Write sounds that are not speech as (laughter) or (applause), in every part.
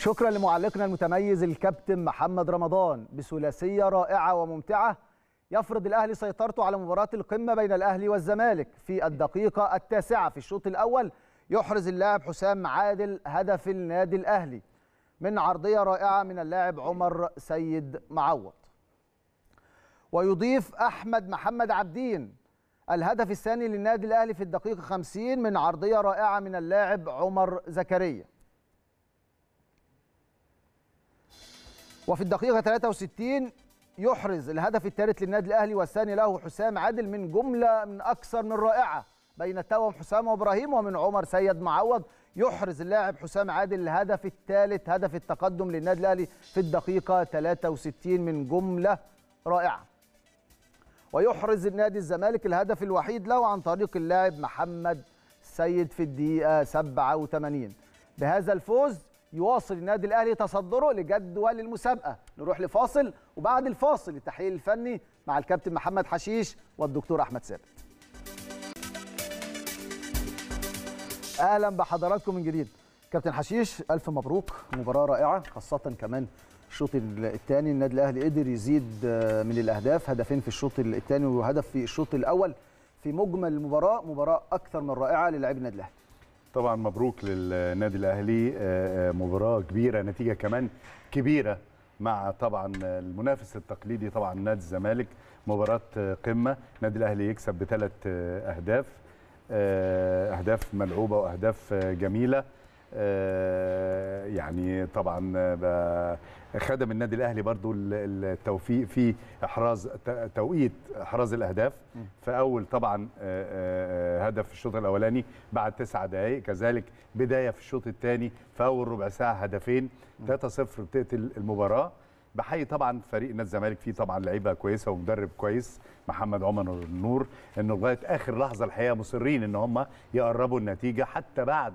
شكرا لمعلقنا المتميز الكابتن محمد رمضان بثلاثيه رائعه وممتعه يفرض الاهلي سيطرته على مباراه القمه بين الاهلي والزمالك في الدقيقه التاسعه في الشوط الاول يحرز اللاعب حسام عادل هدف النادي الاهلي من عرضيه رائعه من اللاعب عمر سيد معوض ويضيف احمد محمد عبدين الهدف الثاني للنادي الاهلي في الدقيقه 50 من عرضيه رائعه من اللاعب عمر زكريا وفي الدقيقة 63 يحرز الهدف الثالث للنادي الأهلي والثاني له حسام عادل من جملة من أكثر من رائعة بين التوأم حسام وإبراهيم ومن عمر سيد معوض يحرز اللاعب حسام عادل الهدف الثالث هدف التقدم للنادي الأهلي في الدقيقة 63 من جملة رائعة ويحرز النادي الزمالك الهدف الوحيد له عن طريق اللاعب محمد سيد في الدقيقة 87 بهذا الفوز يواصل النادي الاهلي تصدره لجدول المسابقه نروح لفاصل وبعد الفاصل التحليل الفني مع الكابتن محمد حشيش والدكتور احمد ثابت اهلا بحضراتكم من جديد كابتن حشيش الف مبروك مباراه رائعه خاصه كمان الشوط الثاني النادي الاهلي قدر يزيد آه، من الاهداف هدفين في الشوط الثاني وهدف في الشوط الاول في مجمل المباراه مباراه اكثر من رائعه للاعبي النادي الاهلي طبعا مبروك للنادي الاهلي آه، آه، مباراه كبيره نتيجه كمان كبيره مع طبعا المنافس التقليدي طبعا نادي الزمالك مباراه قمه نادي الاهلي يكسب بثلاث آه، اهداف اهداف ملعوبه واهداف جميله آه، يعني طبعا خدم النادي الاهلي برضو التوفيق في احراز توقيت احراز الاهداف فاول طبعا آه، آه، هدف في الشوط الاولاني بعد تسع دقائق كذلك بدايه في الشوط الثاني في اول ربع ساعه هدفين 3-0 بتقتل المباراه بحيي طبعا فريق نادي الزمالك فيه طبعا لعيبه كويسه ومدرب كويس محمد عمر النور انه لغايه اخر لحظه الحقيقه مصرين ان هم يقربوا النتيجه حتى بعد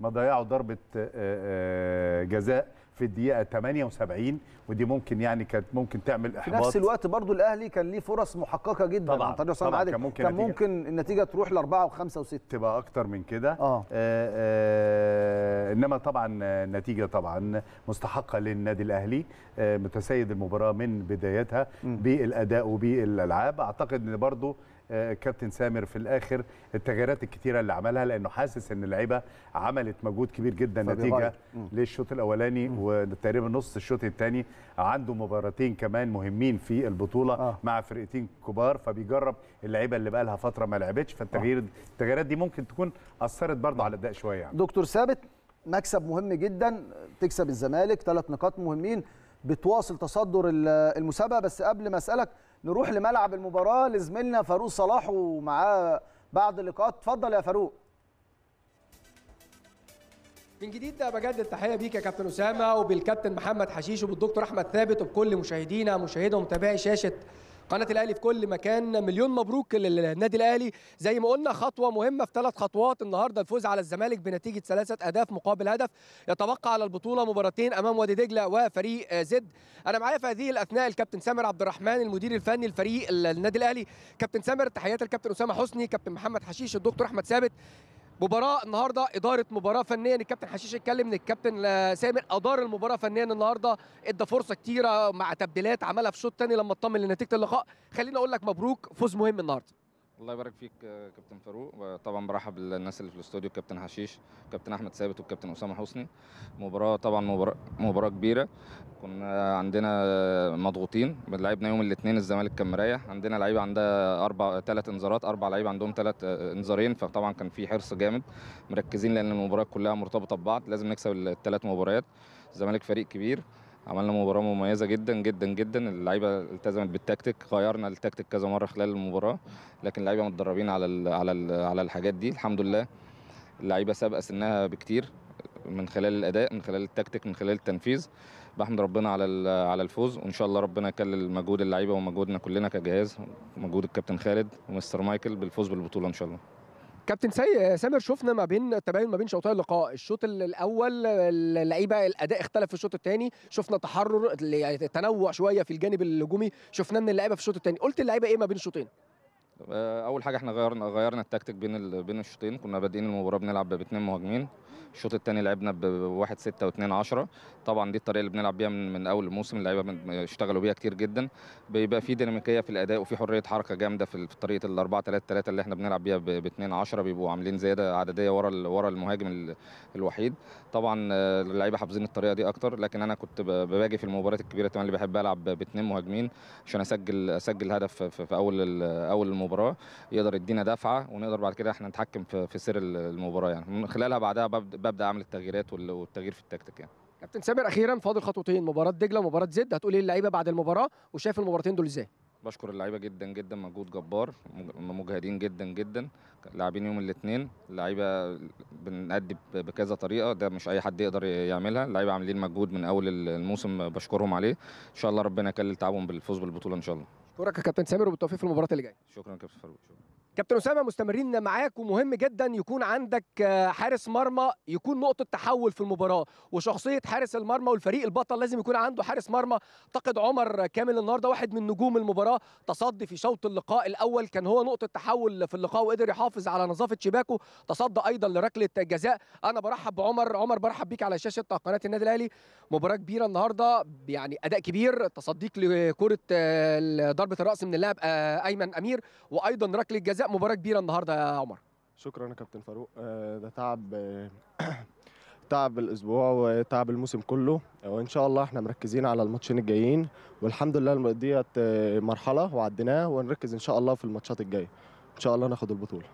ما ضيعوا ضربه آه، آه، جزاء في الدقيقه 78 ودي ممكن يعني كانت ممكن تعمل احباط في نفس الوقت برضو الاهلي كان ليه فرص محققه جدا طبعا طبعا كان ممكن, كان النتيجة ممكن النتيجه تروح لاربعه وخمسه وسته تبقى اكتر من كده آه. آه آه انما طبعا النتيجه آه، طبعا مستحقه للنادي الاهلي آه متسيد المباراه من بدايتها بالاداء وبالالعاب اعتقد ان برضو آه، كابتن سامر في الاخر التغييرات الكتيره اللي عملها لانه حاسس ان اللعيبه عملت مجهود كبير جدا نتيجه للشوط الاولاني وتقريبا نص الشوط الثاني عنده مباراتين كمان مهمين في البطوله آه. مع فرقتين كبار فبيجرب اللعيبه اللي بقى لها فتره ما لعبتش فالتغيير آه. التغييرات دي ممكن تكون اثرت برضه على الاداء شويه يعني. دكتور ثابت مكسب مهم جدا تكسب الزمالك ثلاث نقاط مهمين بتواصل تصدر المسابقه بس قبل ما اسالك نروح لملعب المباراه لزميلنا فاروق صلاح ومعاه بعض اللقاءات اتفضل يا فاروق من جديد بجد التحيه بيك يا كابتن اسامه وبالكابتن محمد حشيش وبالدكتور احمد ثابت وبكل مشاهدينا مشاهدي ومتابعي شاشه قناه الاهلي في كل مكان مليون مبروك للنادي الاهلي زي ما قلنا خطوه مهمه في ثلاث خطوات النهارده الفوز على الزمالك بنتيجه ثلاثه اهداف مقابل هدف يتبقى على البطوله مباراتين امام وادي دجله وفريق آه، زد انا معايا في هذه الاثناء الكابتن سامر عبد الرحمن المدير الفني لفريق النادي الاهلي كابتن سامر تحيات الكابتن اسامه حسني كابتن محمد حشيش الدكتور احمد ثابت مباراه النهارده اداره مباراه فنيه الكابتن حشيش اتكلم ان الكابتن سامر ادار المباراه فنيا النهارده ادى فرصه كتيره مع تبديلات عملها في الشوط الثاني لما اطمن لنتيجه اللقاء خليني اقول لك مبروك فوز مهم النهارده الله يبارك فيك كابتن فاروق طبعا برحب بالناس اللي في الاستوديو كابتن حشيش كابتن احمد ثابت والكابتن اسامه حسني مباراه طبعا مباراه, مباراة كبيره كنا عندنا مضغوطين لعبنا يوم الاثنين الزمالك كان مريح عندنا لعيبه عندها اربع ثلاث انذارات اربع لعيبه عندهم ثلاث انذارين فطبعا كان في حرص جامد مركزين لان المباراه كلها مرتبطه ببعض لازم نكسب الثلاث مباريات الزمالك فريق كبير عملنا مباراه مميزه جدا جدا جدا اللعيبه التزمت بالتكتيك غيرنا التكتيك كذا مره خلال المباراه لكن اللعيبه متدربين على الـ على الـ على الحاجات دي الحمد لله اللعيبه سابقه سنها بكتير من خلال الاداء من خلال التكتيك من خلال التنفيذ بحمد ربنا على على الفوز وان شاء الله ربنا يكلل مجهود اللعيبه ومجهودنا كلنا كجهاز مجهود الكابتن خالد ومستر مايكل بالفوز بالبطوله ان شاء الله كابتن سامر شفنا ما بين التباين ما بين شوطي اللقاء الشوط الاول اللعيبه الاداء اختلف في الشوط الثاني شفنا تحرر يعني تنوع شويه في الجانب الهجومي شفنا ان اللعيبه في الشوط الثاني قلت اللعيبه ايه ما بين الشوطين آه، اول حاجه احنا غيرنا غيرنا التكتيك بين بين الشوطين كنا بادئين المباراه بنلعب باثنين مهاجمين الشوط الثاني لعبنا ب 1 6 و2 10 طبعا دي الطريقه اللي بنلعب بيها من, من اول الموسم اللعيبه اشتغلوا بيها كتير جدا بيبقى في ديناميكيه في الاداء وفي حريه حركه جامده في طريقه ال 4 3 3 اللي احنا بنلعب بيها ب 2 10 بيبقوا عاملين زياده عدديه ورا ورا المهاجم الوحيد طبعا آه، اللعيبه حافظين الطريقه دي اكتر لكن انا كنت باجي في المباريات الكبيره كمان اللي بحب العب باثنين مهاجمين عشان اسجل اسجل هدف في اول اول المباراه يقدر يدينا دفعه ونقدر بعد كده احنا نتحكم في سير المباراه يعني من خلالها بعدها ببدا اعمل التغييرات والتغيير في التكتيك يعني كابتن سامر اخيرا فاضل خطوتين مباراه دجله ومباراه زد هتقول ايه للعيبه بعد المباراه وشايف المباراتين دول ازاي بشكر اللعيبه جدا جدا مجهود جبار مجهدين جدا جدا لاعبين يوم الاثنين اللعيبه بنأدي بكذا طريقه ده مش اي حد يقدر يعملها اللعيبه عاملين مجهود من اول الموسم بشكرهم عليه ان شاء الله ربنا يكلل تعبهم بالفوز بالبطوله ان شاء الله اشكرك يا كابتن سامر وبالتوفيق في المباراه اللي جايه شكرا كابتن فاروق كابتن اسامه مستمرين معاك ومهم جدا يكون عندك آه، حارس مرمى يكون نقطه تحول في المباراه وشخصيه حارس المرمى والفريق البطل لازم يكون عنده حارس مرمى اعتقد عمر كامل النهارده واحد من نجوم المباراه تصدي في شوط اللقاء الاول كان هو نقطه تحول في اللقاء وقدر يحافظ على نظافه شباكه تصدى ايضا لركله جزاء انا برحب بعمر عمر برحب بيك على شاشه قناه النادي الاهلي مباراه كبيره النهارده يعني اداء كبير تصديك لكره آه، ضربه الراس من اللاعب آه، ايمن امير وايضا ركله جزاء مباراه كبيره النهارده يا عمر شكرا يا كابتن فاروق آه، ده تعب آه، (clears throat) تعب الاسبوع وتعب الموسم كله وان شاء الله احنا مركزين على الماتشين الجايين والحمد لله ديت آه، مرحله وعديناها ونركز ان شاء الله في الماتشات الجايه ان شاء الله ناخد البطوله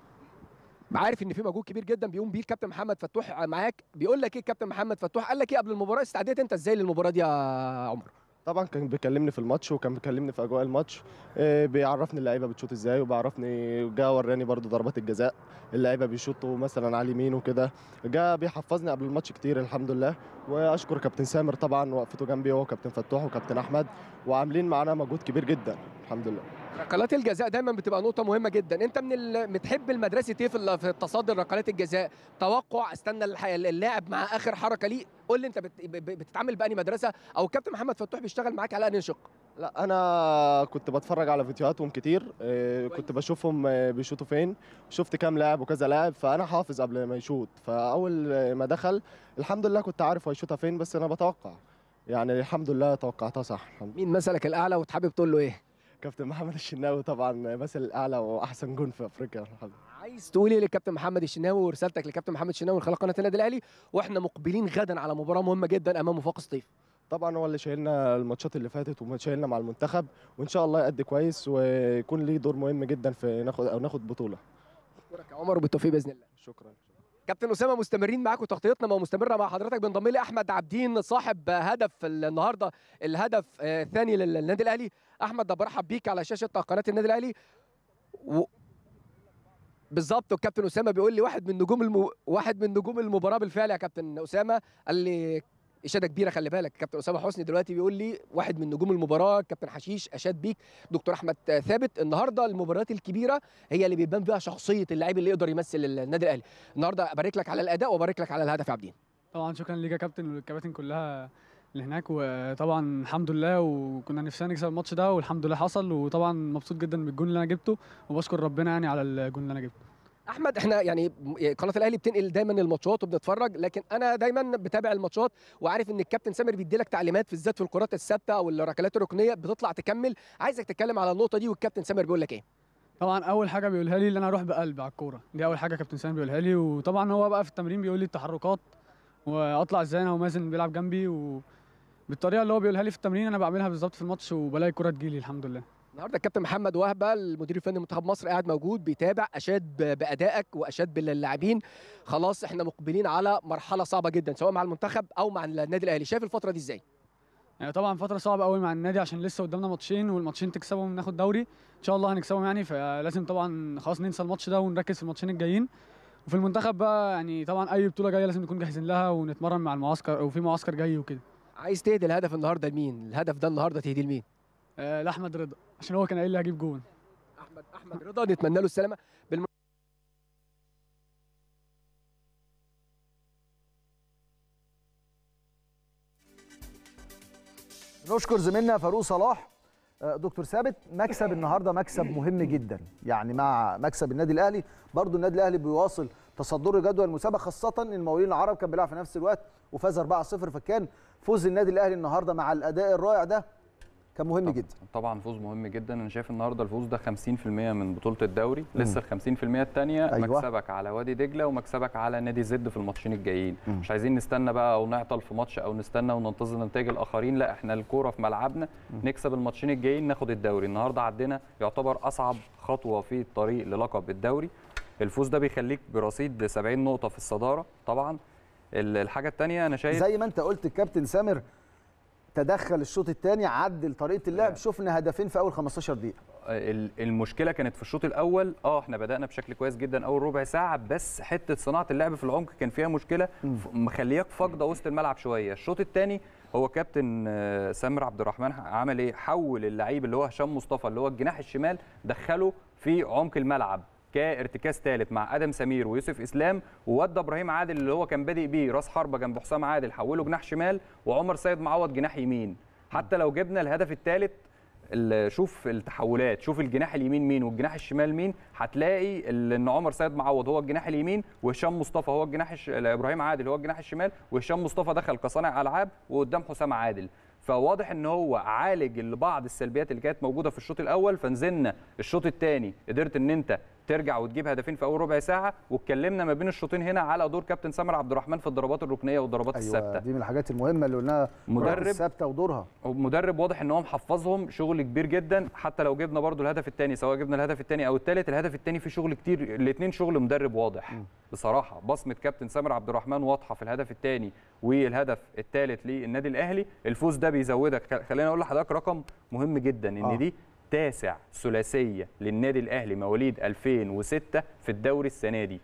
عارف ان في مجهود كبير جدا بيقوم بيه الكابتن محمد فتوح معاك بيقول لك ايه الكابتن محمد فتوح قال لك ايه قبل المباراه استعديت انت ازاي للمباراه دي يا عمر طبعا كان بيكلمني في الماتش وكان بيكلمني في اجواء الماتش آه، بيعرفني اللعيبه بتشوط ازاي وبيعرفني جا وراني برضو ضربات الجزاء اللعيبه بيشوطوا مثلا على اليمين وكده جا بيحفظني قبل الماتش كتير الحمد لله واشكر كابتن سامر طبعا وقفته جنبي هو كابتن فتوح وكابتن احمد وعاملين معانا مجهود كبير جدا الحمد لله ركلات الجزاء دايما بتبقى نقطه مهمه جدا انت من ال... بتحب المدرسه ايه في في التصدي لركلات الجزاء توقع استنى اللاعب مع اخر حركه ليه قول لي انت بت... بتتعامل باني مدرسه او الكابتن محمد فتوح بيشتغل معاك على انهي شق لا انا كنت بتفرج على فيديوهاتهم كتير آه، كنت بشوفهم آه، بيشوطوا فين شفت كام لاعب وكذا لاعب فانا حافظ قبل ما يشوط فاول ما دخل الحمد لله كنت عارف هيشوطها فين بس انا بتوقع يعني الحمد لله توقعتها صح مين مثلك الاعلى وتحب تقول له ايه كابتن محمد الشناوي طبعا مثل الاعلى واحسن جون في افريقيا عايز تقول ايه للكابتن محمد الشناوي ورسالتك لكابتن محمد الشناوي من خلال قناه النادي الاهلي واحنا مقبلين غدا على مباراه مهمه جدا امام وفاق سطيف طبعا هو اللي شايلنا الماتشات اللي فاتت وشايلنا مع المنتخب وان شاء الله يأدي كويس ويكون ليه دور مهم جدا في ناخد او ناخد بطوله اشكرك يا عمر وبالتوفيق باذن الله شكرا كابتن اسامه مستمرين معاك وتغطيتنا ما مستمره مع حضرتك بنضم لي احمد عابدين صاحب هدف النهارده الهدف آه، الثاني للنادي الاهلي احمد ده برحب بيك على شاشه قناه النادي الاهلي و... بالظبط والكابتن اسامه بيقول لي واحد من نجوم الم... واحد من نجوم المباراه بالفعل يا كابتن اسامه قال لي اشاده كبيره خلي بالك كابتن اسامه حسني دلوقتي بيقول لي واحد من نجوم المباراه كابتن حشيش اشاد بيك دكتور احمد ثابت النهارده المباريات الكبيره هي اللي بيبان فيها شخصيه اللاعب اللي يقدر يمثل النادي الاهلي النهارده ابارك لك على الاداء وابارك لك على الهدف يا عبدين طبعا شكرا ليك يا كابتن والكباتن كلها اللي هناك وطبعا الحمد لله وكنا نفسنا نكسب الماتش ده والحمد لله حصل وطبعا مبسوط جدا بالجون اللي انا جبته وبشكر ربنا يعني على الجون اللي انا جبته احمد احنا يعني قناه الاهلي بتنقل دايما الماتشات وبنتفرج لكن انا دايما بتابع الماتشات وعارف ان الكابتن سامر بيدي لك تعليمات في الذات في الكرات الثابته او الركلات الركنيه بتطلع تكمل عايزك تتكلم على النقطه دي والكابتن سامر بيقول لك ايه طبعا اول حاجه بيقولها لي ان انا اروح بقلب على الكوره دي اول حاجه كابتن سامر بيقولها لي وطبعا هو بقى في التمرين بيقول لي التحركات واطلع ازاي انا ومازن بيلعب جنبي و... بالطريقه اللي هو بيقولها لي في التمرين انا بعملها بالظبط في الماتش وبلاقي الكره تجيلي الحمد لله النهارده الكابتن محمد وهبه المدير الفني لمنتخب مصر قاعد موجود بيتابع اشاد بادائك واشاد باللاعبين خلاص احنا مقبلين على مرحله صعبه جدا سواء مع المنتخب او مع النادي الاهلي شايف الفتره دي ازاي يعني طبعا فتره صعبه قوي مع النادي عشان لسه قدامنا ماتشين والماتشين تكسبهم ناخد دوري ان شاء الله هنكسبهم يعني فلازم طبعا خلاص ننسى الماتش ده ونركز في الماتشين الجايين وفي المنتخب بقى يعني طبعا اي بطوله جايه لازم نكون جاهزين لها ونتمرن مع المعسكر وفي معسكر جاي وكده عايز تهدي الهدف النهارده لمين؟ الهدف ده النهارده تهديه لمين؟ آه لاحمد رضا عشان هو كان قايل لي هجيب جون احمد احمد رضا نتمنى له السلامه بالم... نشكر زميلنا فاروق صلاح آه، دكتور ثابت مكسب النهارده مكسب مهم جدا يعني مع مكسب النادي الاهلي برضو النادي الاهلي بيواصل تصدر جدول المسابقه خاصه ان العرب كان بيلعب في نفس الوقت وفاز 4-0 فكان فوز النادي الاهلي النهارده مع الاداء الرائع ده كان مهم طبعًا جدا طبعا فوز مهم جدا انا شايف النهارده الفوز ده 50% من بطوله الدوري مم. لسه ال 50% الثانيه أيوة. مكسبك على وادي دجله ومكسبك على نادي زد في الماتشين الجايين مم. مش عايزين نستنى بقى او نعطل في ماتش او نستنى وننتظر نتائج الاخرين لا احنا الكوره في ملعبنا مم. نكسب الماتشين الجايين ناخد الدوري النهارده عدينا يعتبر اصعب خطوه في الطريق للقب الدوري الفوز ده بيخليك برصيد 70 نقطه في الصداره طبعا الحاجه الثانيه انا شايف زي ما انت قلت الكابتن سامر تدخل الشوط الثاني عدل طريقه اللعب آه. شفنا هدفين في اول 15 دقيقه المشكله كانت في الشوط الاول اه احنا بدانا بشكل كويس جدا اول ربع ساعه بس حته صناعه اللعب في العمق كان فيها مشكله مخلياك فاقده وسط الملعب شويه الشوط الثاني هو كابتن آه، سامر عبد الرحمن عمل ايه حول اللعيب اللي هو هشام مصطفى اللي هو الجناح الشمال دخله في عمق الملعب كارتكاز ثالث مع ادم سمير ويوسف اسلام وواد ابراهيم عادل اللي هو كان بادئ بيه راس حربه جنب حسام عادل حوله جناح شمال وعمر سيد معوض جناح يمين حتى لو جبنا الهدف الثالث شوف التحولات شوف الجناح اليمين مين والجناح الشمال مين هتلاقي ان عمر سيد معوض هو الجناح اليمين وهشام مصطفى هو الجناح الش... ابراهيم عادل هو الجناح الشمال وهشام مصطفى دخل كصانع العاب وقدام حسام عادل فواضح ان هو عالج بعض السلبيات اللي كانت موجوده في الشوط الاول فنزلنا الشوط الثاني قدرت ان انت ترجع وتجيب هدفين في اول ربع ساعه واتكلمنا ما بين الشوطين هنا على دور كابتن سمر عبد الرحمن في الضربات الركنيه والضربات أيوة الثابته دي من الحاجات المهمه اللي قلناها مدرب الثابته ودورها مدرب واضح ان هو محفظهم شغل كبير جدا حتى لو جبنا برده الهدف الثاني سواء جبنا الهدف الثاني او الثالث الهدف الثاني في شغل كتير الاثنين شغل مدرب واضح م. بصراحه بصمه كابتن سامر عبد الرحمن واضحه في الهدف الثاني والهدف الثالث للنادي الاهلي الفوز ده بيزودك خلينا اقول لحضرتك رقم مهم جدا ان آه. دي تاسع ثلاثيه للنادي الاهلي مواليد 2006 في الدوري السنه دي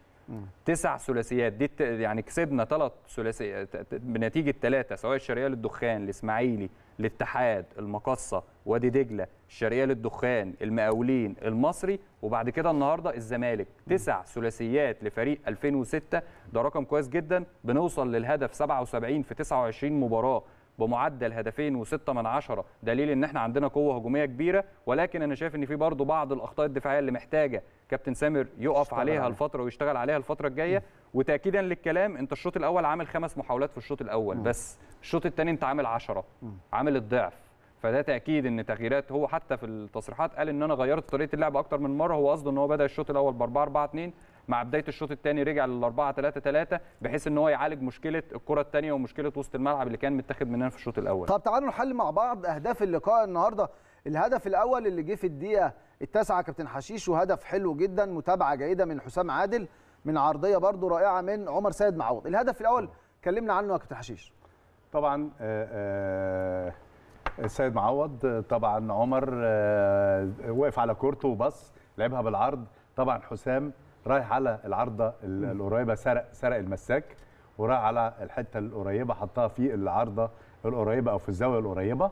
تسع ثلاثيات دي يعني كسبنا ثلاث ثلاثيات بنتيجه ثلاثه سواء الشرقيه للدخان الاسماعيلي الاتحاد المقصه وادي دجله الشرقيه للدخان المقاولين المصري وبعد كده النهارده الزمالك تسع ثلاثيات لفريق 2006 ده رقم كويس جدا بنوصل للهدف 77 في 29 مباراه بمعدل هدفين وستة من عشرة دليل ان احنا عندنا قوه هجوميه كبيره ولكن انا شايف ان في برضه بعض الاخطاء الدفاعيه اللي محتاجه كابتن سامر يقف عليها علي. الفتره ويشتغل عليها الفتره الجايه وتاكيدا للكلام انت الشوط الاول عامل خمس محاولات في الشوط الاول م. بس الشوط الثاني انت عامل 10 عامل الضعف فده تاكيد ان تغييرات هو حتى في التصريحات قال ان انا غيرت طريقه اللعب اكتر من مره هو قصده ان هو بدا الشوط الاول ب 4 4 2 مع بدايه الشوط الثاني رجع لل 4 3 3 بحيث ان هو يعالج مشكله الكره الثانيه ومشكله وسط الملعب اللي كان متاخد مننا في الشوط الاول طب تعالوا نحل مع بعض اهداف اللقاء النهارده الهدف الاول اللي جه في الدقيقه التاسعه كابتن حشيش وهدف حلو جدا متابعه جيده من حسام عادل من عرضيه برده رائعه من عمر سيد معوض الهدف الاول كلمنا عنه يا كابتن حشيش طبعا السيد آه، آه، معوض طبعا عمر آه، واقف على كورته وبص لعبها بالعرض طبعا حسام رايح على العارضه القريبه سرق سرق المساك وراح على الحته القريبه حطها في العارضه القريبه او في الزاويه القريبه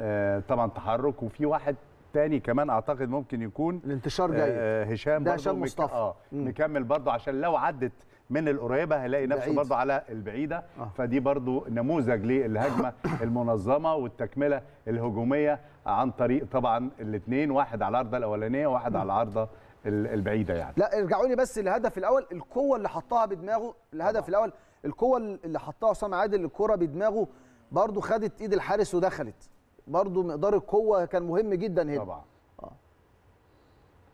آه طبعا تحرك وفي واحد تاني كمان اعتقد ممكن يكون الانتشار آه، جيد آه هشام ده هشام مصطفى اه مكمل برضه عشان لو عدت من القريبه هيلاقي نفسه برضه على البعيده آه. فدي برضه نموذج للهجمه (coughs) المنظمه والتكمله الهجوميه عن طريق طبعا الاثنين واحد على العارضه الاولانيه وواحد على العارضه البعيده يعني لا ارجعوني بس الهدف الاول القوه اللي حطها بدماغه الهدف طبعا. الاول القوه اللي حطها عصام عادل الكره بدماغه برضو خدت ايد الحارس ودخلت برضو مقدار القوه كان مهم جدا هنا طبعا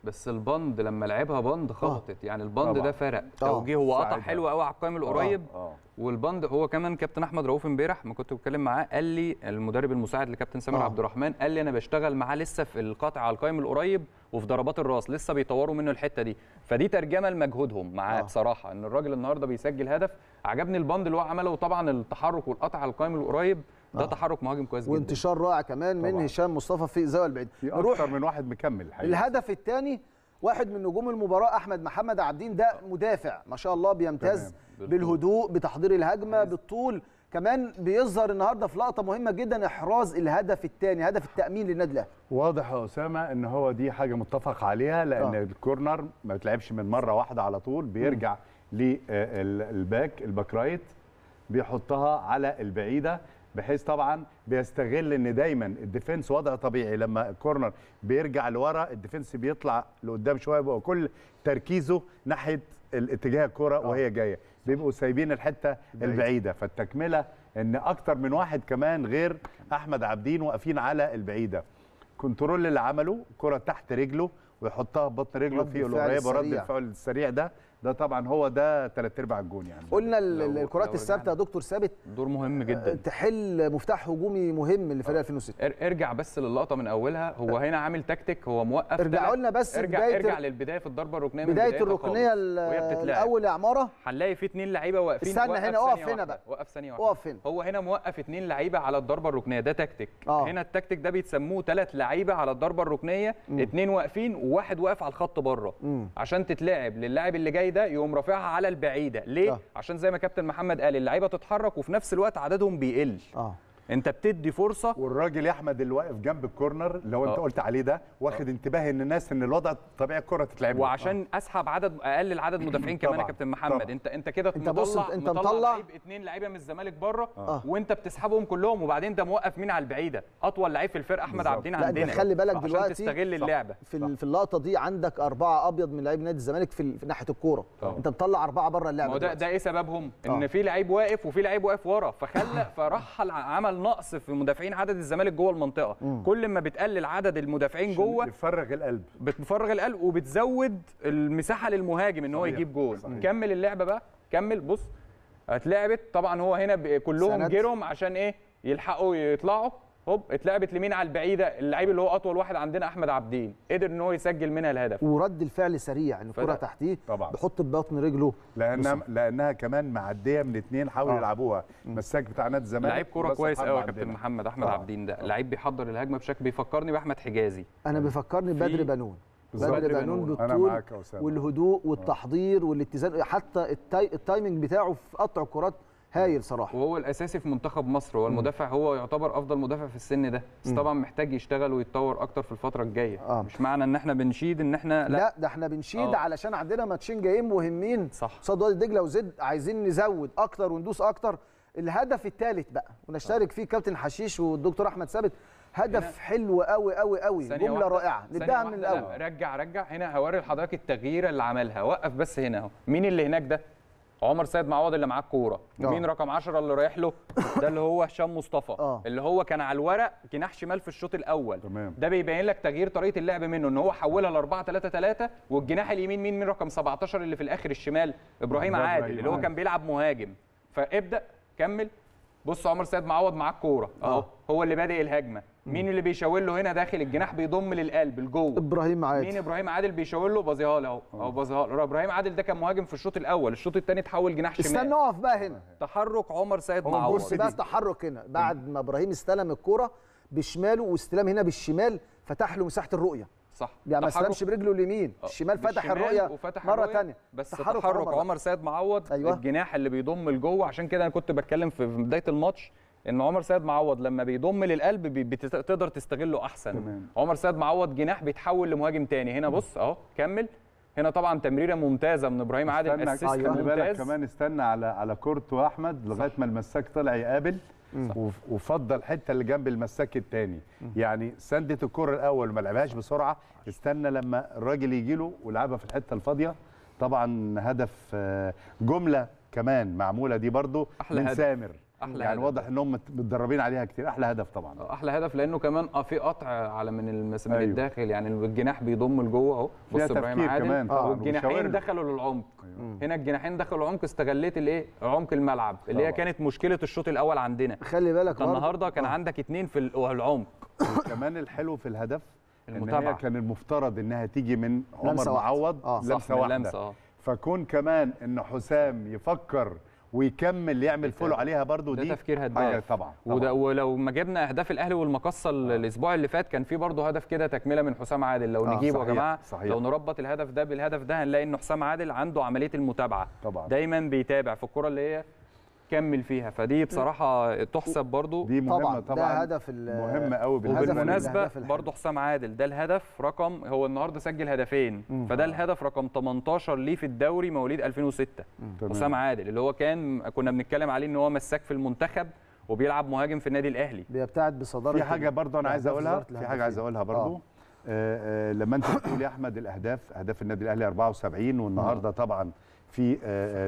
بس البند لما لعبها بند آه. خبطت يعني البند ده فرق توجيه هو قطع حلو قوي على القائم آه. القريب آه. والبند هو كمان كابتن احمد رؤوف امبارح ما كنت بتكلم معاه قال لي المدرب المساعد لكابتن سامر عبد الرحمن قال لي انا بشتغل معاه لسه في القطع على القائم القريب وفي ضربات الراس لسه بيطوروا منه الحته دي فدي ترجمه لمجهودهم معاه بصراحه ان الراجل النهارده بيسجل هدف عجبني البند اللي هو عمله وطبعا التحرك والقطع على القائم القريب ده آه. تحرك مهاجم كويس جدا وانتشار رائع كمان من هشام مصطفى في الزاويه البعيده اكتر من واحد مكمل الحقيقة. الهدف الثاني واحد من نجوم المباراه احمد محمد عبدين ده مدافع ما شاء الله بيمتاز بالهدوء بتحضير الهجمه بالطول كمان بيظهر النهارده في لقطه مهمه جدا احراز الهدف الثاني هدف التامين للنادي الاهلي واضح يا اسامه ان هو دي حاجه متفق عليها لان آه. الكورنر ما بتلعبش من مره واحده على طول بيرجع للباك آه، الباك رايت بيحطها على البعيده بحيث طبعا بيستغل ان دايما الديفنس وضع طبيعي لما الكورنر بيرجع لورا الديفنس بيطلع لقدام شويه بيبقى كل تركيزه ناحيه الاتجاه الكره آه. وهي جايه بيبقوا سايبين الحته البعيده فالتكمله ان اكتر من واحد كمان غير احمد عابدين واقفين على البعيده كنترول اللي عمله كره تحت رجله ويحطها بطن رجله في القريبه رد الفعل السريع ده ده طبعا هو ده ثلاث ارباع الجون يعني قلنا الكرات الثابته يا دكتور ثابت دور مهم آه، جدا تحل مفتاح هجومي مهم لفريق 2006 آه. ارجع بس للقطه من اولها هو آه. هنا عامل تكتيك هو موقف ارجع قلنا بس ارجع بداية ارجع للبدايه في الضربه الركنيه بدايه, بداية الركنيه الاول يا عماره هنلاقي في اثنين لعيبه واقفين استنى هنا اقف هنا بقى وقف ثانيه واحده اقف هنا هو هنا موقف اثنين لعيبه على الضربه الركنيه ده تكتيك آه. هنا التكتيك ده بيتسموه ثلاث لعيبه على الضربه الركنيه اثنين واقفين وواحد واقف على الخط بره عشان تتلعب للاعب اللي جاي الزايده يقوم رافعها على البعيده ليه أه. عشان زي ما كابتن محمد قال اللعيبه تتحرك وفي نفس الوقت عددهم بيقل اه انت بتدي فرصه والراجل يا احمد اللي واقف جنب الكورنر اللي هو انت آه. قلت عليه ده واخد آه. انتباه ان الناس ان الوضع طبيعي الكره تتلعب وعشان أوه. اسحب عدد اقلل عدد (clears throat) مدافعين كمان يا كابتن محمد طبعًا. انت انت كده انت بص انت مطلع, لعيب اثنين لعيبه من الزمالك بره أوه. آه. وانت بتسحبهم كلهم وبعدين ده موقف مين على البعيده اطول لعيب في الفرقه احمد عبدين عندنا لا خلي بالك دلوقتي عشان تستغل اللعبه في, في اللقطه دي عندك اربعه ابيض من لعيب نادي الزمالك في ناحيه الكوره انت مطلع اربعه بره اللعبه ده ده ايه سببهم ان في لعيب واقف وفي لعيب واقف ورا فخلى (clears throat) فرحل عمل نقص في مدافعين عدد الزمالك جوه المنطقه مم. كل ما بتقلل عدد المدافعين جوه بتفرغ القلب بتفرغ القلب وبتزود المساحه للمهاجم ان هو يجيب جول كمل اللعبه بقى كمل بص اتلعبت طبعا هو هنا كلهم جيرهم عشان ايه يلحقوا يطلعوا هوب اتلعبت لمين على البعيده اللعيب اللي هو اطول واحد عندنا احمد عبدين قدر ان هو يسجل منها الهدف ورد الفعل سريع ان الكره تحتيه طبعا بيحط ببطن رجله لانها لانها كمان معديه من اثنين حاولوا آه. يلعبوها مساك بتاع نادي الزمالك لعيب كوره كويس قوي يا كابتن محمد احمد آه. عبدين ده لعيب بيحضر الهجمه بشكل بيفكرني باحمد حجازي انا بيفكرني بدر بنون بدر بنون بالطول والهدوء والتحضير والاتزان حتى التايمنج بتاعه في قطع الكرات هايل صراحه وهو الاساسي في منتخب مصر هو المدافع هو يعتبر افضل مدافع في السن ده بس طبعا محتاج يشتغل ويتطور اكتر في الفتره الجايه آه. مش معنى ان احنا بنشيد ان احنا لا, لا ده احنا بنشيد أوه. علشان عندنا ماتشين جايين مهمين صح قصاد وادي دجله وزد عايزين نزود اكتر وندوس اكتر الهدف الثالث بقى ونشترك آه. فيه كابتن حشيش والدكتور احمد ثابت هدف حلو قوي قوي قوي جمله رائعه نداها من الاول رجع رجع هنا هوري لحضرتك التغييره اللي عملها وقف بس هنا اهو مين اللي هناك ده عمر سيد معوض اللي معاه الكوره آه. مين رقم 10 اللي رايح له (coughs) ده اللي هو هشام مصطفى أوه. اللي هو كان على الورق جناح شمال في الشوط الاول تمام. ده بيبين لك تغيير طريقه اللعب منه ان هو حولها ل 4 3 3 والجناح اليمين مين مين رقم 17 اللي في الاخر الشمال ابراهيم عادل إبراهيم. اللي هو كان بيلعب مهاجم فابدا كمل بص عمر سيد معوض معاه الكوره آه. اهو هو اللي بادئ الهجمه مين اللي بيشاور له هنا داخل الجناح بيضم للقلب لجوه ابراهيم عادل مين ابراهيم عادل بيشاور له باظيها له اهو او آه. باظيها له ابراهيم عادل ده كان مهاجم في الشوط الاول الشوط الثاني اتحول جناح شمال استنى اقف بقى هنا تحرك عمر سيد معوض بص بقى التحرك هنا بعد ما ابراهيم استلم الكوره بشماله واستلام هنا بالشمال فتح له مساحه الرؤيه صح يعني ما استلمش برجله اليمين آه، الشمال فتح الرؤيه وفتح مره ثانيه بس تحرك, تحرك عمر سيد معوض أيوة. الجناح اللي بيضم لجوه عشان كده انا كنت بتكلم في بدايه الماتش ان عمر سيد معوض لما بيضم للقلب بتقدر تستغله احسن تمام. عمر سيد معوض جناح بيتحول لمهاجم تاني هنا بص اهو كمل هنا طبعا تمريره ممتازه من ابراهيم عادل اسيست آه، يعني ممتاز بالك كمان استنى على على كورتو احمد لغايه ما المساك طلع يقابل وفضل الحته اللي جنب المساك الثاني يعني سندت الكره الاول ما لعبهاش بسرعه استنى لما الراجل يجي له ولعبها في الحته الفاضيه طبعا هدف آه، جمله كمان معموله دي برده أحلى من هدف. سامر احلى يعني هدف. واضح هم متدربين عليها كتير احلى هدف طبعا آه، احلى هدف لانه كمان اه في قطع على من المس... من أيوه. الداخل يعني الجناح بيضم لجوه اهو بص ابراهيم عادل آه. والجناحين آه، دخلوا للعمق أيوه. هنا الجناحين دخلوا العمق استغليت الايه عمق الملعب اللي طبعا. هي كانت مشكله الشوط الاول عندنا خلي بالك النهارده كان آه. عندك اتنين في العمق كمان الحلو في الهدف المتابعه إن هي كان المفترض انها تيجي من عمر معوض آه. لمسه واحده آه. فكون كمان ان حسام يفكر ويكمل يعمل إيه، فولو عليها برضو دي تفكير هداف طبعا, طبعا. وده ولو ما جبنا اهداف الاهلي والمقصه آه. الاسبوع اللي فات كان في برضو هدف كده تكمله من حسام عادل لو آه نجيبه يا جماعه صحيح. لو نربط الهدف ده بالهدف ده هنلاقي ان حسام عادل عنده عمليه المتابعه طبعا. دايما بيتابع في الكره اللي هي تكمل فيها فدي بصراحه تحسب برضو دي مهمه طبعا, طبعا ده هدف مهم قوي بالمناسبه برضو حسام عادل ده الهدف رقم هو النهارده سجل هدفين فده آه. الهدف رقم 18 ليه في الدوري مواليد 2006 حسام عادل اللي هو كان كنا بنتكلم عليه ان هو مساك في المنتخب وبيلعب مهاجم في النادي الاهلي بيبتعد بصداره في حاجه برضو انا يعني عايز اقولها في حاجه عايز اقولها برضو آه. آه. آه لما انت بتقول يا احمد الاهداف اهداف النادي الاهلي 74 والنهارده طبعا في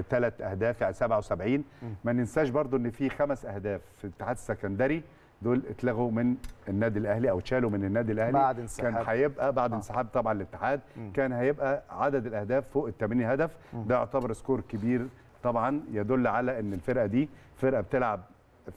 ثلاث آه، آه، اهداف يعني 77 ما ننساش برضو ان في خمس اهداف في الاتحاد السكندري دول اتلغوا من النادي الاهلي او اتشالوا من النادي الاهلي بعد انسحاب كان هيبقى بعد آه. انسحاب طبعا الاتحاد كان هيبقى عدد الاهداف فوق ال 80 هدف ده يعتبر سكور كبير طبعا يدل على ان الفرقه دي فرقه بتلعب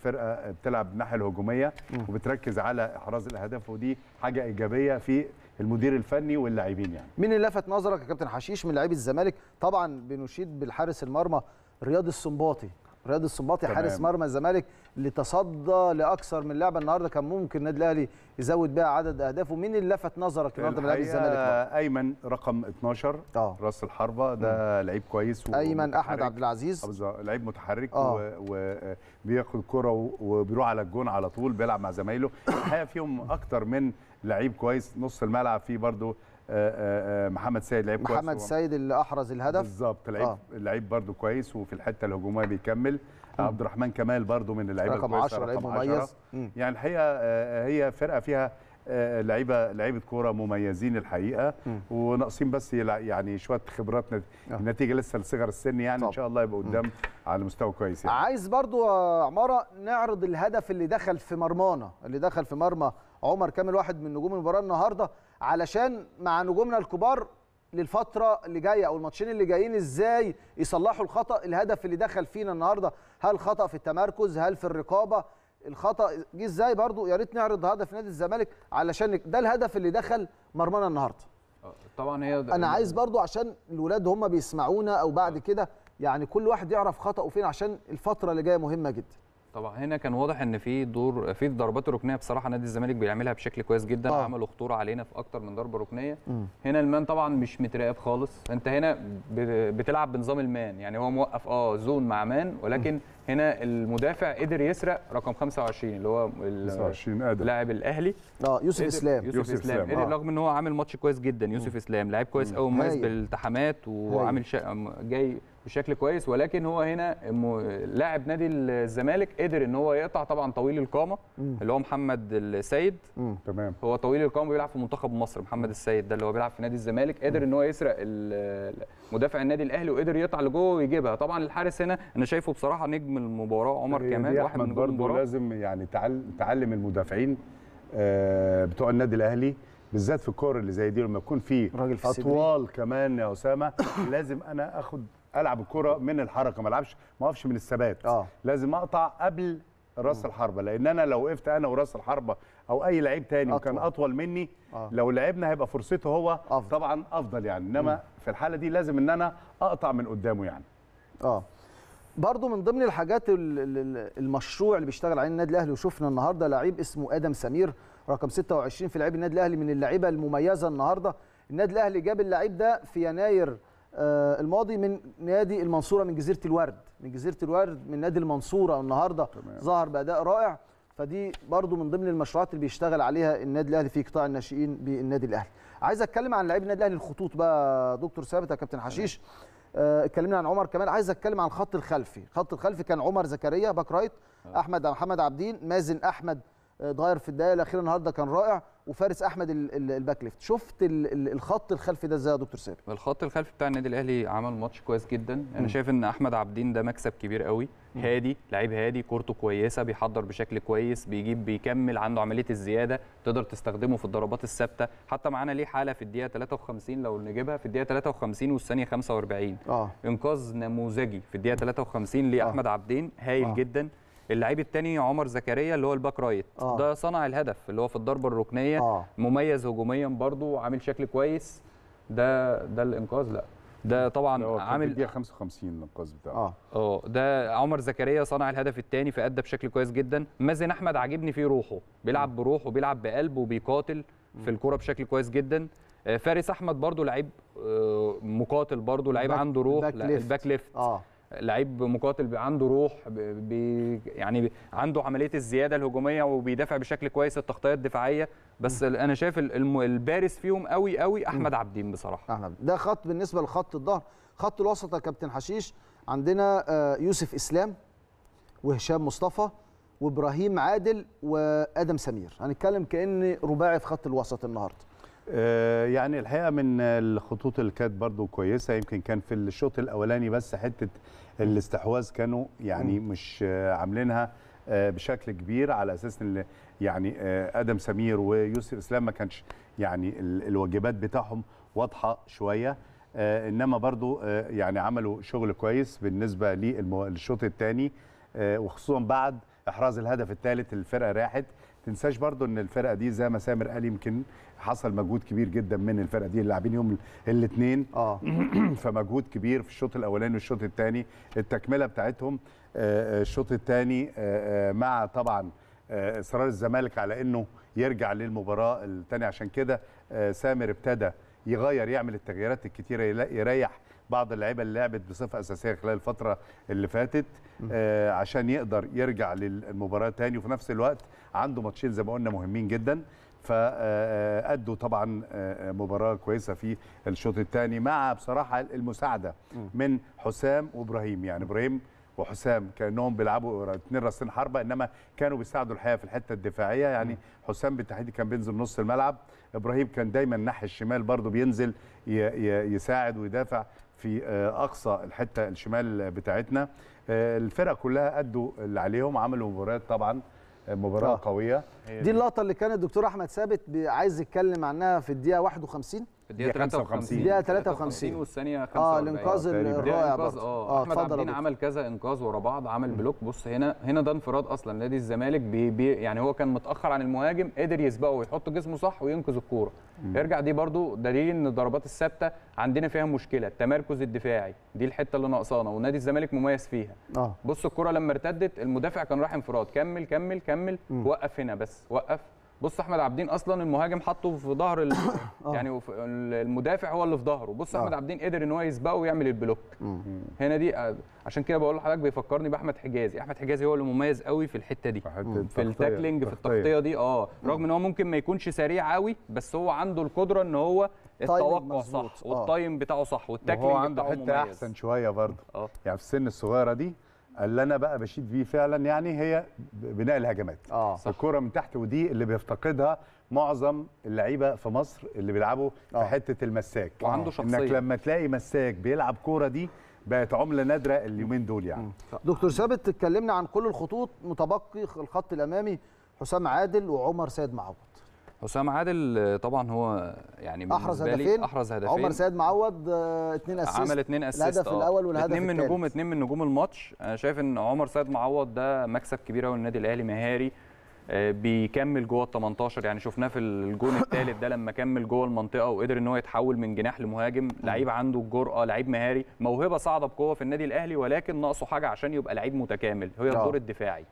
فرقه بتلعب الناحيه الهجوميه وبتركز على احراز الاهداف ودي حاجه ايجابيه في المدير الفني واللاعبين يعني مين اللي لفت نظرك يا كابتن حشيش من لاعبي الزمالك طبعا بنشيد بالحارس المرمى رياض السنباطي رياض السنباطي حارس مرمى الزمالك اللي تصدى لاكثر من لعبه النهارده كان ممكن النادي الاهلي يزود بيها عدد اهدافه مين اللي لفت نظرك النهارده من لاعبي الزمالك بقى؟ ايمن رقم 12 اه راس الحربه ده لعيب كويس و... ايمن احمد عبد العزيز لعيب متحرك آه. وبياخد و... كره وبيروح على الجون على طول بيلعب مع زمايله الحقيقه فيهم اكتر من لعيب كويس نص الملعب فيه برضو آه، آه، آه، محمد سيد لعيب كويس محمد سيد اللي احرز الهدف بالظبط لعيب آه. لعيب برضو كويس وفي الحته الهجوميه بيكمل عبد الرحمن كمال برضو من اللعيبه رقم 10 لعيب مميز يعني الحقيقه هي فرقه فيها لعيبه لعيبه كوره مميزين الحقيقه وناقصين بس يعني شويه خبرات نتيجه لسه لصغر السن يعني طب. ان شاء الله يبقى قدام مم. على مستوى كويس يعني. عايز برضو يا عماره نعرض الهدف اللي دخل في مرمانا اللي دخل في مرمى عمر كامل واحد من نجوم المباراه النهارده علشان مع نجومنا الكبار للفتره اللي جايه او الماتشين اللي جايين ازاي يصلحوا الخطا الهدف اللي دخل فينا النهارده هل خطا في التمركز هل في الرقابه الخطا جه ازاي برضو يا ريت نعرض هدف نادي الزمالك علشان ده الهدف اللي دخل مرمانا النهارده آه، طبعا هي انا عايز برضو عشان الولاد هم بيسمعونا او بعد آه. كده يعني كل واحد يعرف خطأه فين عشان الفتره اللي جايه مهمه جدا طبعا هنا كان واضح ان في دور في ضربات ركنيه بصراحه نادي الزمالك بيعملها بشكل كويس جدا آه. عملوا خطوره علينا في اكتر من ضربه ركنيه م. هنا المان طبعا مش متراقب خالص انت هنا بتلعب بنظام المان يعني هو موقف اه زون مع مان ولكن م. هنا المدافع قدر يسرق رقم 25 اللي هو 25 ادم لاعب الاهلي اه يوسف اسلام يوسف, يوسف اسلام, إسلام. آه. رغم ان هو عامل ماتش كويس جدا يوسف م. اسلام لعيب كويس قوي مميز بالالتحامات وعامل شا... جاي بشكل كويس ولكن هو هنا لاعب نادي الزمالك قدر ان هو يقطع طبعا طويل القامه اللي هو محمد السيد تمام هو طويل القامه بيلعب في منتخب مصر محمد السيد ده اللي هو بيلعب في نادي الزمالك قدر ان هو يسرق مدافع النادي الاهلي وقدر يقطع لجوه ويجيبها طبعا الحارس هنا انا شايفه بصراحه نجم المباراه عمر إيه، كمال واحد من برضه لازم يعني تعلم المدافعين آه، بتوع النادي الاهلي بالذات في الكور اللي زي دي لما يكون في اطوال كمان يا اسامه (coughs) لازم انا اخد العب الكره من الحركه ما العبش ما اقفش من الثبات آه. لازم اقطع قبل راس الحربه لان انا لو وقفت انا وراس الحربه او اي لعيب تاني أطول. وكان اطول مني آه. لو لعبنا هيبقى فرصته هو أفضل. طبعا افضل يعني انما م. في الحاله دي لازم ان انا اقطع من قدامه يعني اه برضه من ضمن الحاجات المشروع اللي بيشتغل عليه النادي الاهلي وشفنا النهارده لعيب اسمه ادم سمير رقم 26 في لعيب النادي الاهلي من اللعيبه المميزه النهارده النادي الاهلي جاب اللعيب ده في يناير آه، الماضي من نادي المنصوره من جزيره الورد من جزيره الورد من نادي المنصوره النهارده تمام. ظهر باداء رائع فدي برضو من ضمن المشروعات اللي بيشتغل عليها النادي الاهلي في قطاع الناشئين بالنادي الاهلي عايز اتكلم عن لعيب النادي الاهلي الخطوط بقى دكتور ثابت يا كابتن حشيش آه، اتكلمنا عن عمر كمال عايز اتكلم عن الخط الخلفي الخط الخلفي كان عمر زكريا باك رايت آه. احمد محمد عبدين مازن احمد اتغير في الدقائق الاخيره النهارده كان رائع وفارس احمد الباك ليفت شفت الخط الخلفي ده ازاي يا دكتور سامي الخط الخلفي بتاع النادي الاهلي عمل ماتش كويس جدا انا م. شايف ان احمد عابدين ده مكسب كبير قوي هادي لعيب هادي كورته كويسه بيحضر بشكل كويس بيجيب بيكمل عنده عمليه الزياده تقدر تستخدمه في الضربات الثابته حتى معانا ليه حاله في الدقيقه 53 لو نجيبها في الدقيقه 53 والثانيه 45 اه انقاذ نموذجي في الدقيقه 53 لاحمد آه. عابدين هايل آه. جدا اللعيب الثاني عمر زكريا اللي هو الباك رايت آه. ده صنع الهدف اللي هو في الضربه الركنيه آه. مميز هجوميا برضو عامل شكل كويس ده ده الانقاذ لا ده طبعا عامل الدقيقه 55 الانقاذ بتاعه اه اه ده عمر زكريا صنع الهدف الثاني فادى بشكل كويس جدا مازن احمد عاجبني فيه روحه بيلعب بروحه بيلعب بقلبه وبيقاتل في الكوره بشكل كويس جدا آه، فارس احمد برضو لعيب آه، مقاتل برضو لعيب عنده روح الباك ليفت, الباك ليفت. آه. لعيب مقاتل عنده روح بي يعني عنده عمليه الزياده الهجوميه وبيدافع بشكل كويس التغطيه الدفاعيه بس م. انا شايف البارز فيهم قوي قوي احمد عبدين بصراحه احمد ده خط بالنسبه لخط الظهر خط الوسط يا كابتن حشيش عندنا آه، يوسف اسلام وهشام مصطفى وابراهيم عادل وادم سمير هنتكلم كان رباعي في خط الوسط النهارده آه، يعني الحقيقه من الخطوط اللي كانت برضو كويسه يمكن كان في الشوط الاولاني بس حته الاستحواذ كانوا يعني مش عاملينها آه، بشكل كبير على اساس ان يعني آه، ادم سمير ويوسف اسلام ما كانش يعني الواجبات بتاعهم واضحه شويه انما برضو يعني عملوا شغل كويس بالنسبه للشوط الثاني وخصوصا بعد احراز الهدف الثالث الفرقه راحت تنساش برضو ان الفرقه دي زي ما سامر قال يمكن حصل مجهود كبير جدا من الفرقه دي اللاعبين يوم الاثنين اه (clears throat) فمجهود كبير في الشوط الاولاني والشوط الثاني التكمله بتاعتهم آه، آه، الشوط الثاني آه، مع طبعا اصرار الزمالك على انه يرجع للمباراه الثانيه عشان كده سامر ابتدى يغير يعمل التغييرات الكتيره يريح بعض اللعيبه اللي لعبت بصفه اساسيه خلال الفتره اللي فاتت آه عشان يقدر يرجع للمباراه تاني وفي نفس الوقت عنده ماتشين زي ما قلنا مهمين جدا فادوا آه، آه، طبعا آه، مباراه كويسه في الشوط الثاني مع بصراحه المساعده من حسام وابراهيم يعني ابراهيم وحسام كانهم بيلعبوا اثنين راسين حربه انما كانوا بيساعدوا الحقيقه في الحته الدفاعيه يعني حسام بالتحديد كان بينزل نص الملعب ابراهيم كان دايما الناحيه الشمال برضه بينزل يساعد ويدافع في آه، اقصى الحته الشمال بتاعتنا آه، الفرق كلها ادوا اللي عليهم عملوا مباريات طبعا آه، مباراه آه. قويه دي اللقطه اللي كان الدكتور احمد ثابت عايز يتكلم عنها في الدقيقه 51 الدقيقه 53 الدقيقه 53 والثانيه 45 اه الانقاذ طيب، الرائع برضه اه احمد آه، عبدين عمل كذا انقاذ ورا بعض عمل بلوك بص هنا هنا ده انفراد اصلا نادي الزمالك بي بي يعني هو كان متاخر عن المهاجم قدر يسبقه ويحط جسمه صح وينقذ الكوره ارجع دي برضه دليل ان الضربات الثابته عندنا فيها مشكله التمركز الدفاعي دي الحته اللي ناقصانا ونادي الزمالك مميز فيها آه. بص الكوره لما ارتدت المدافع كان راح انفراد كمل كمل كمل مم. وقف هنا بس وقف بص احمد عابدين اصلا المهاجم حطه في ظهر ال... (coughs) آه. يعني المدافع هو اللي في ظهره بص احمد آه. عابدين قدر ان هو يسبقه ويعمل البلوك هنا دي آه، عشان كده بقول لحضرتك بيفكرني باحمد حجازي احمد حجازي هو اللي مميز قوي في الحته دي في التاكلينج في التغطيه دي اه رغم ان هو ممكن ما يكونش سريع قوي بس هو عنده القدره ان هو التوقع صح والتايم بتاعه صح والتاكلينج بتاعه مميز هو عنده حته احسن شويه برضه يعني في السن الصغيره دي اللي انا بقى بشيد بيه فعلا يعني هي بناء الهجمات آه. الكره من تحت ودي اللي بيفتقدها معظم اللعيبه في مصر اللي بيلعبوا آه. في حته المساك وعنده شخصيه انك لما تلاقي مساك بيلعب كوره دي بقت عمله نادره اليومين دول يعني دكتور ثابت اتكلمنا عن كل الخطوط متبقي الخط الامامي حسام عادل وعمر سيد معوض حسام عادل طبعا هو يعني احرز هدفين احرز هدفين عمر سيد معوض اثنين آه، اسيست عمل اثنين اسيست الهدف آه. الاول والهدف الثاني اثنين من نجوم اثنين من نجوم الماتش انا شايف ان عمر سيد معوض ده مكسب كبير قوي للنادي الاهلي مهاري آه، بيكمل جوه ال 18 يعني شفناه في الجون (coughs) الثالث ده لما كمل جوه المنطقه وقدر ان هو يتحول من جناح لمهاجم لعيب عنده الجرأه لعيب مهاري موهبه صاعده بقوه في النادي الاهلي ولكن ناقصه حاجه عشان يبقى لعيب متكامل هي الدور الدفاعي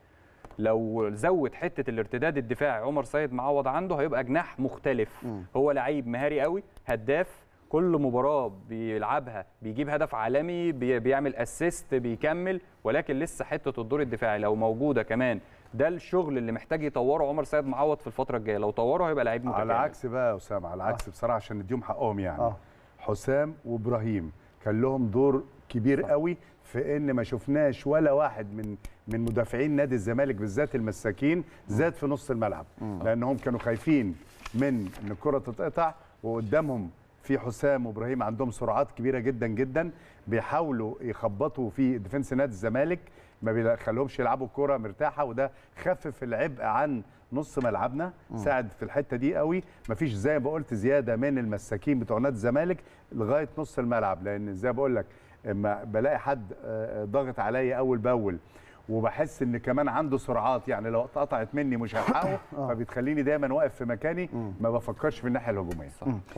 لو زود حته الارتداد الدفاعي عمر سيد معوض عنده هيبقى جناح مختلف م. هو لعيب مهاري قوي هداف كل مباراه بيلعبها بيجيب هدف عالمي بيعمل اسيست بيكمل ولكن لسه حته الدور الدفاعي لو موجوده كمان ده الشغل اللي محتاج يطوره عمر سيد معوض في الفتره الجايه لو طوره هيبقى لعيب متكامل على عكس بقى يا اسامه على عكس آه. بصراحه عشان نديهم حقهم يعني آه. حسام وابراهيم كان لهم دور كبير صح. قوي في ان ما شفناش ولا واحد من من مدافعين نادي الزمالك بالذات المساكين زاد في نص الملعب لانهم كانوا خايفين من ان الكره تتقطع وقدامهم في حسام وابراهيم عندهم سرعات كبيره جدا جدا بيحاولوا يخبطوا في ديفنس نادي الزمالك ما بيخليهمش يلعبوا كرة مرتاحه وده خفف العبء عن نص ملعبنا ساعد في الحته دي قوي مفيش زي ما قلت زياده من المساكين بتوع نادي الزمالك لغايه نص الملعب لان زي ما بقول لك اما بلاقي حد آه، آه، ضاغط عليا اول باول وبحس ان كمان عنده سرعات يعني لو اتقطعت مني مش هلحقه (coughs) آه. فبتخليني دايما واقف في مكاني ما بفكرش في الناحيه الهجوميه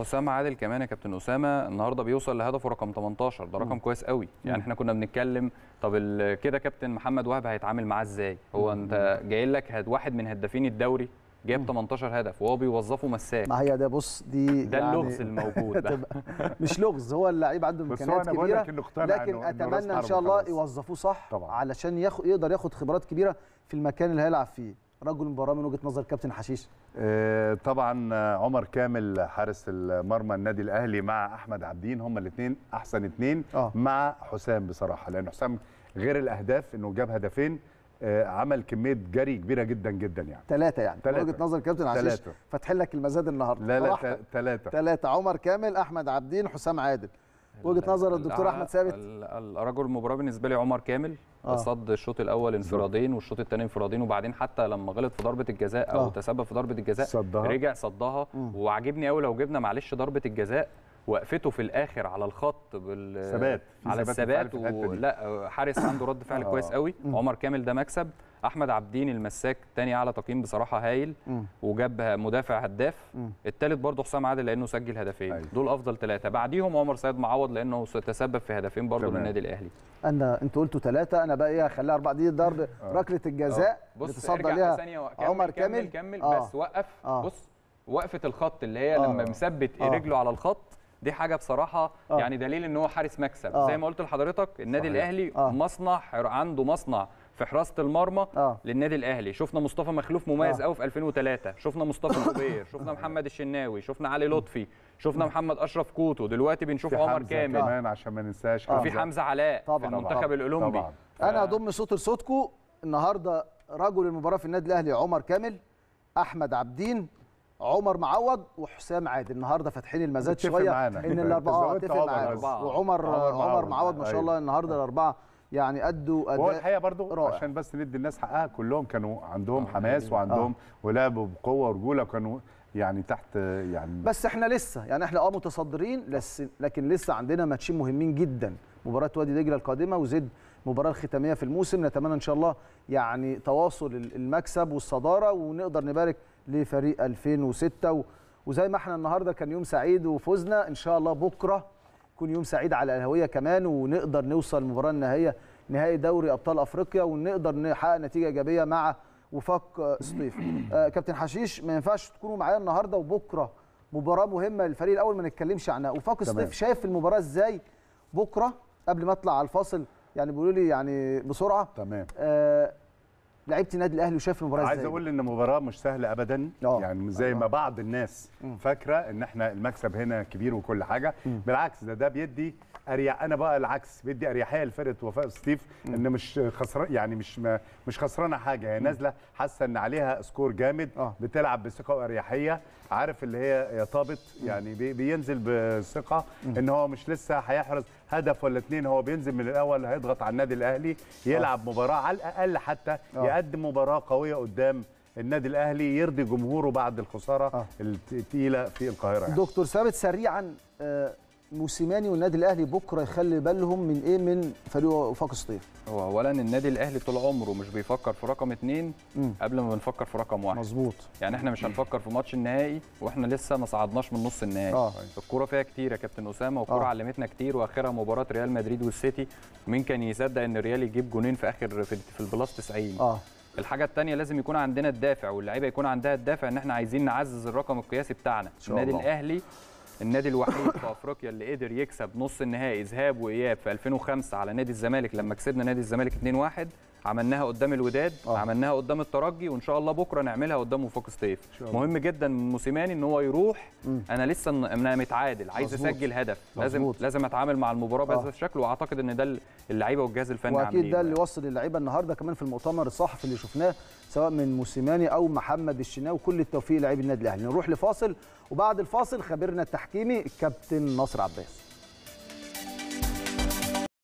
صح عادل كمان يا كابتن اسامه النهارده بيوصل لهدفه رقم 18 ده رقم كويس قوي يعني احنا كنا بنتكلم طب كده كابتن محمد وهب هيتعامل معاه ازاي هو انت جاي لك واحد من هدافين الدوري جاب 18 هدف وهو بيوظفه مساك ما هي ده بص دي ده يعني اللغز الموجود ده. (laughs) مش لغز هو اللعيب عنده امكانيات كبيره لكن اتمنى ان شاء الله يوظفوه صح طبعا. علشان ياخد يقدر ياخد خبرات كبيره في المكان اللي هيلعب فيه رجل المباراه من وجهه نظر كابتن حشيش آه، طبعا آه، عمر كامل حارس المرمى النادي الاهلي مع احمد عبدين هما الاثنين احسن اثنين آه. مع حسام بصراحه لان حسام غير الاهداف انه جاب هدفين آه، عمل كميه جري كبيره جدا جدا يعني ثلاثه يعني تلاتة. وجهه نظر كابتن عشيش فاتح لك المزاد النهارده لا لا ثلاثه ثلاثه عمر كامل احمد عابدين حسام عادل وجهه نظر الدكتور احمد ثابت رجل المباراه بالنسبه لي عمر كامل آه. صد الشوط الاول انفرادين والشوط الثاني انفرادين وبعدين حتى لما غلط في ضربه الجزاء او آه. تسبب في ضربه الجزاء صدها. رجع صدها وعاجبني قوي لو جبنا معلش ضربه الجزاء وقفته في الاخر على الخط بال ثبات على الثبات و... لا حارس عنده رد فعل آه. كويس قوي عمر كامل ده مكسب احمد عبدين المساك تاني اعلى تقييم بصراحه هايل وجاب مدافع هداف الثالث برضه حسام عادل لانه سجل هدفين أيوة. دول افضل ثلاثه بعديهم عمر سيد معوض لانه تسبب في هدفين برضه للنادي الاهلي انا انتوا قلتوا ثلاثه انا بقى ايه هخليها اربعه دي ضرب آه. آه. ركله الجزاء بص تصدى ليها عمر كامل كمل, كمل, كمل بس وقف بص وقفه الخط اللي هي لما مثبت رجله على الخط دي حاجه بصراحه آه. يعني دليل ان هو حارس مكسب آه. زي ما قلت لحضرتك النادي صحيح. الاهلي آه. مصنع عنده مصنع في حراسه المرمى آه. للنادي الاهلي شفنا مصطفى مخلوف مميز قوي آه. في 2003 شفنا مصطفى جوبير (coughs) شفنا محمد الشناوي شفنا علي لطفي شفنا محمد اشرف كوتو دلوقتي بنشوف عمر كامل كمان عشان ما ننساش وفي حمزه علاء طبعًا. في المنتخب الاولمبي ف... انا اضم صوت لصوتكم النهارده رجل المباراه في النادي الاهلي عمر كامل احمد عبدين عمر معوض وحسام عادل النهارده فاتحين المزاد شويه معنا. ان الاربعه اتفق معانا وعمر عمر معوض ما شاء الله أيوه. النهارده الاربعه يعني ادوا اداء هو الحقيقه برضو رائع. عشان بس ندي الناس حقها كلهم كانوا عندهم آه، حماس أيوه. وعندهم آه. ولعبوا بقوه ورجوله كانوا يعني تحت يعني بس احنا لسه يعني احنا اه متصدرين لس لكن لسه عندنا ماتشين مهمين جدا مباراه وادي دجله القادمه وزد المباراه الختاميه في الموسم نتمنى ان شاء الله يعني تواصل المكسب والصداره ونقدر نبارك لفريق 2006 وزي ما احنا النهارده كان يوم سعيد وفزنا ان شاء الله بكره يكون يوم سعيد على الهويه كمان ونقدر نوصل المباراه النهائيه نهائي دوري ابطال افريقيا ونقدر نحقق نتيجه ايجابيه مع وفاق آه، سطيف آه كابتن حشيش ما ينفعش تكونوا معايا النهارده وبكره مباراه مهمه للفريق الاول ما نتكلمش عنها وفاق سطيف شايف المباراه ازاي بكره قبل ما اطلع على الفاصل يعني بيقولوا لي يعني بسرعه تمام آه لعيبه النادي الاهلي وشاف المباراه ازاي عايز اقول ان المباراه مش سهله ابدا أوه. يعني زي ما بعض الناس فاكره ان احنا المكسب هنا كبير وكل حاجه بالعكس ده ده بيدي اريح انا بقى العكس بدي اريحيه لفرقه وفاء ستيف ان مش خسران يعني مش ما مش خسرانه حاجه هي نازله حاسه ان عليها سكور جامد آه. بتلعب بثقه واريحيه عارف اللي هي يا طابت يعني بينزل بثقه ان هو مش لسه هيحرز هدف ولا اتنين هو بينزل من الاول هيضغط على النادي الاهلي آه. يلعب مباراه على الاقل حتى آه. يقدم مباراه قويه قدام النادي الاهلي يرضي جمهوره بعد الخساره الثقيله في القاهره يعني. دكتور ثابت سريعا آه موسيماني والنادي الاهلي بكره يخلي بالهم من ايه من فريق وفاق الصيف هو اولا النادي الاهلي طول عمره مش بيفكر في رقم اثنين قبل ما بنفكر في رقم واحد مظبوط يعني احنا مش هنفكر في ماتش النهائي واحنا لسه ما صعدناش من نص النهائي آه. الكوره فيها كتير يا كابتن اسامه والكوره آه. علمتنا كتير واخرها مباراه ريال مدريد والسيتي مين كان يصدق ان ريال يجيب جونين في اخر في, في البلاس 90 اه الحاجه الثانيه لازم يكون عندنا الدافع واللعيبه يكون عندها الدافع ان احنا عايزين نعزز الرقم القياسي بتاعنا النادي الاهلي النادي الوحيد في افريقيا اللي قدر يكسب نص النهائي ذهاب واياب في 2005 على نادي الزمالك لما كسبنا نادي الزمالك 2-1 عملناها قدام الوداد أوه. عملناها قدام الترجي وان شاء الله بكره نعملها قدام وفاق ستيف مهم جدا موسيماني ان هو يروح مم. انا لسه انا متعادل عايز مزبوط. اسجل هدف مزبوط. لازم لازم اتعامل مع المباراه بهذا آه. الشكل واعتقد ان ده اللعيبه والجهاز الفني واكيد ده اللي يعني. وصل اللعيبه النهارده كمان في المؤتمر الصحفي اللي شفناه سواء من موسيماني او محمد الشناوي كل التوفيق لعيب النادي الاهلي نروح لفاصل وبعد الفاصل خبيرنا التحكيمي الكابتن نصر عباس